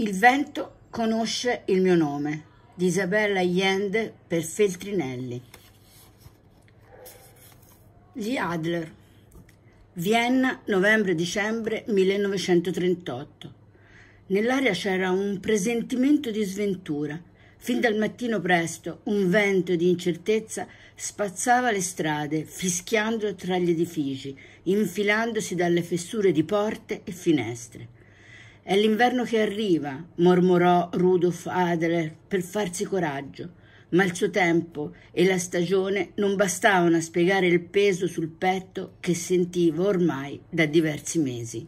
Il vento conosce il mio nome di Isabella Allende per Feltrinelli. Gli Adler, Vienna, novembre-dicembre 1938. Nell'aria c'era un presentimento di sventura. Fin dal mattino presto un vento di incertezza spazzava le strade, fischiando tra gli edifici, infilandosi dalle fessure di porte e finestre. È l'inverno che arriva, mormorò Rudolf Adler per farsi coraggio, ma il suo tempo e la stagione non bastavano a spiegare il peso sul petto che sentivo ormai da diversi mesi.